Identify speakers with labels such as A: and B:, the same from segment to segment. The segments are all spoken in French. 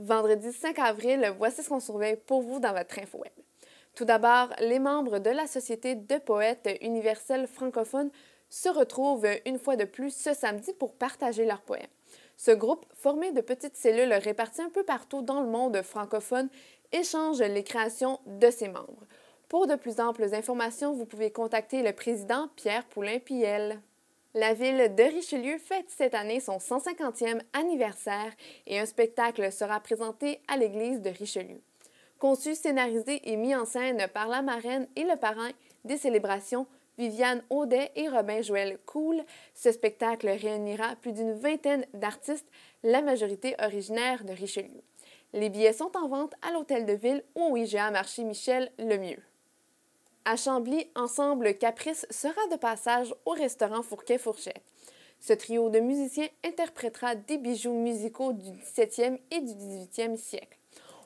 A: vendredi 5 avril, voici ce qu'on surveille pour vous dans votre info web. Tout d'abord, les membres de la Société de poètes universels francophones se retrouvent une fois de plus ce samedi pour partager leurs poèmes. Ce groupe, formé de petites cellules réparties un peu partout dans le monde francophone, échange les créations de ses membres. Pour de plus amples informations, vous pouvez contacter le président Pierre Poulain-Piel. La ville de Richelieu fête cette année son 150e anniversaire et un spectacle sera présenté à l'église de Richelieu. Conçu, scénarisé et mis en scène par la marraine et le parrain des célébrations, Viviane Audet et Robin Joël Cool, ce spectacle réunira plus d'une vingtaine d'artistes, la majorité originaire de Richelieu. Les billets sont en vente à l'Hôtel de Ville ou au IGA Marché Michel Lemieux. À Chambly, Ensemble Caprice sera de passage au restaurant Fourquet-Fourchette. Ce trio de musiciens interprétera des bijoux musicaux du 17e et du 18e siècle.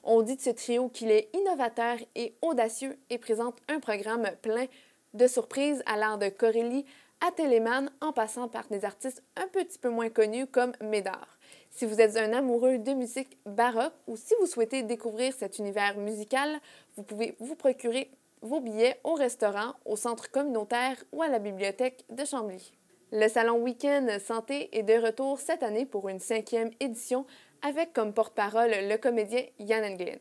A: On dit de ce trio qu'il est innovateur et audacieux et présente un programme plein de surprises à l'art de Corelli à télémane en passant par des artistes un petit peu moins connus comme Médard. Si vous êtes un amoureux de musique baroque ou si vous souhaitez découvrir cet univers musical, vous pouvez vous procurer vos billets au restaurant, au centre communautaire ou à la bibliothèque de Chambly. Le salon Week-end Santé est de retour cette année pour une cinquième édition avec comme porte-parole le comédien Yann Englin.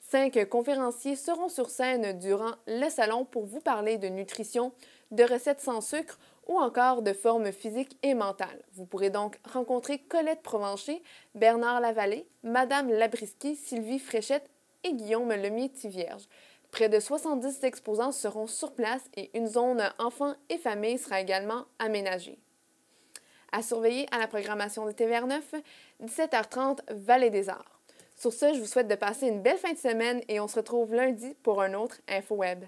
A: Cinq conférenciers seront sur scène durant le salon pour vous parler de nutrition, de recettes sans sucre ou encore de forme physique et mentale. Vous pourrez donc rencontrer Colette Provencher, Bernard Lavallée, Madame Labriski, Sylvie Fréchette et Guillaume lemier tivierge Près de 70 exposants seront sur place et une zone enfants et familles sera également aménagée. À surveiller à la programmation de TVR9, 17h30, Vallée des Arts. Sur ce, je vous souhaite de passer une belle fin de semaine et on se retrouve lundi pour un autre InfoWeb.